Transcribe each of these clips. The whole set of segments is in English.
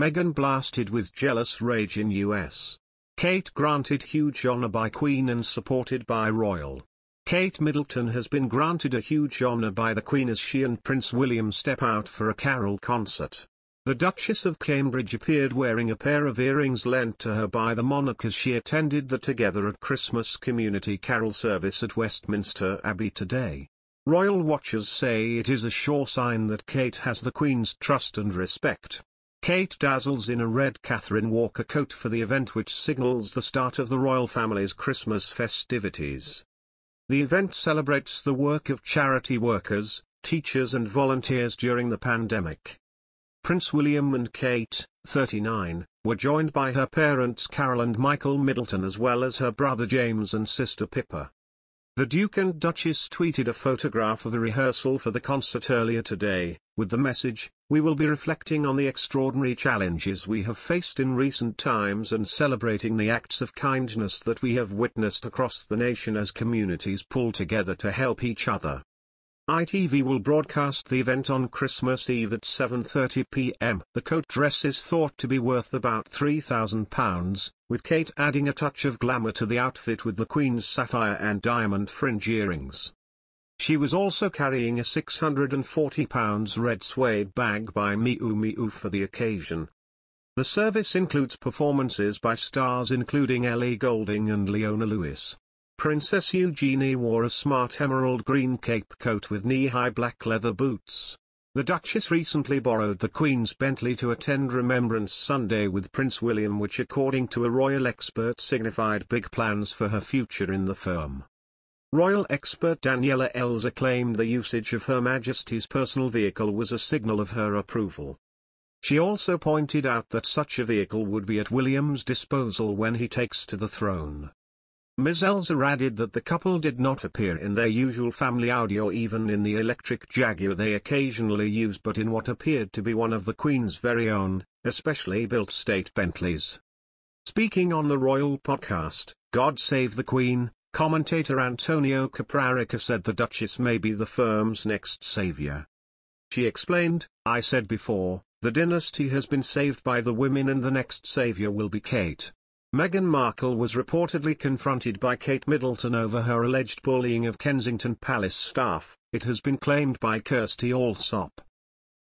Meghan blasted with jealous rage in US. Kate granted huge honor by Queen and supported by royal. Kate Middleton has been granted a huge honor by the Queen as she and Prince William step out for a carol concert. The Duchess of Cambridge appeared wearing a pair of earrings lent to her by the monarch as she attended the Together at Christmas community carol service at Westminster Abbey today. Royal watchers say it is a sure sign that Kate has the Queen's trust and respect. Kate dazzles in a red Catherine Walker coat for the event which signals the start of the royal family's Christmas festivities. The event celebrates the work of charity workers, teachers and volunteers during the pandemic. Prince William and Kate, 39, were joined by her parents Carol and Michael Middleton as well as her brother James and sister Pippa. The Duke and Duchess tweeted a photograph of a rehearsal for the concert earlier today, with the message, we will be reflecting on the extraordinary challenges we have faced in recent times and celebrating the acts of kindness that we have witnessed across the nation as communities pull together to help each other. ITV will broadcast the event on Christmas Eve at 7.30 pm. The coat dress is thought to be worth about £3,000, with Kate adding a touch of glamour to the outfit with the Queen's sapphire and diamond fringe earrings. She was also carrying a £640 red suede bag by Miu Miu for the occasion. The service includes performances by stars including Ellie Golding and Leona Lewis. Princess Eugenie wore a smart emerald green cape coat with knee-high black leather boots. The Duchess recently borrowed the Queen's Bentley to attend Remembrance Sunday with Prince William which according to a royal expert signified big plans for her future in the firm. Royal expert Daniela Elza claimed the usage of Her Majesty's personal vehicle was a signal of her approval. She also pointed out that such a vehicle would be at William's disposal when he takes to the throne. Ms. Elzer added that the couple did not appear in their usual family Audi or even in the electric Jaguar they occasionally use but in what appeared to be one of the Queen's very own, especially built state Bentleys. Speaking on the royal podcast, God Save the Queen, commentator Antonio Caprarica said the Duchess may be the firm's next saviour. She explained, I said before, the dynasty has been saved by the women and the next saviour will be Kate. Meghan Markle was reportedly confronted by Kate Middleton over her alleged bullying of Kensington Palace staff, it has been claimed by Kirsty Allsop.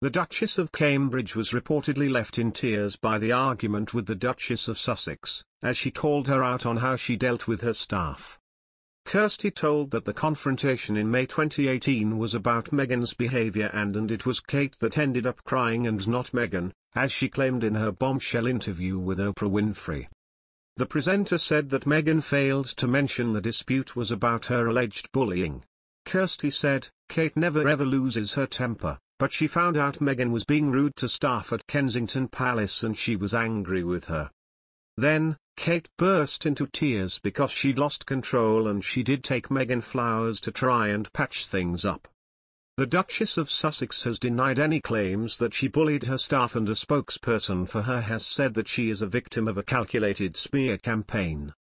The Duchess of Cambridge was reportedly left in tears by the argument with the Duchess of Sussex, as she called her out on how she dealt with her staff. Kirsty told that the confrontation in May 2018 was about Meghan's behaviour and and it was Kate that ended up crying and not Meghan, as she claimed in her bombshell interview with Oprah Winfrey. The presenter said that Meghan failed to mention the dispute was about her alleged bullying. Kirsty said, Kate never ever loses her temper, but she found out Meghan was being rude to staff at Kensington Palace and she was angry with her. Then, Kate burst into tears because she'd lost control and she did take Meghan flowers to try and patch things up. The Duchess of Sussex has denied any claims that she bullied her staff and a spokesperson for her has said that she is a victim of a calculated smear campaign.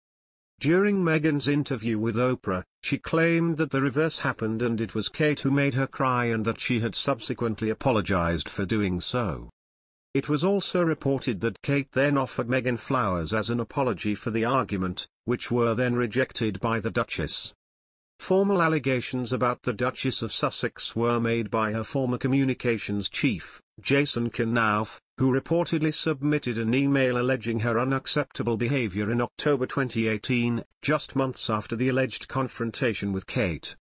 During Meghan's interview with Oprah, she claimed that the reverse happened and it was Kate who made her cry and that she had subsequently apologized for doing so. It was also reported that Kate then offered Meghan flowers as an apology for the argument, which were then rejected by the Duchess. Formal allegations about the Duchess of Sussex were made by her former communications chief, Jason Knauf, who reportedly submitted an email alleging her unacceptable behavior in October 2018, just months after the alleged confrontation with Kate.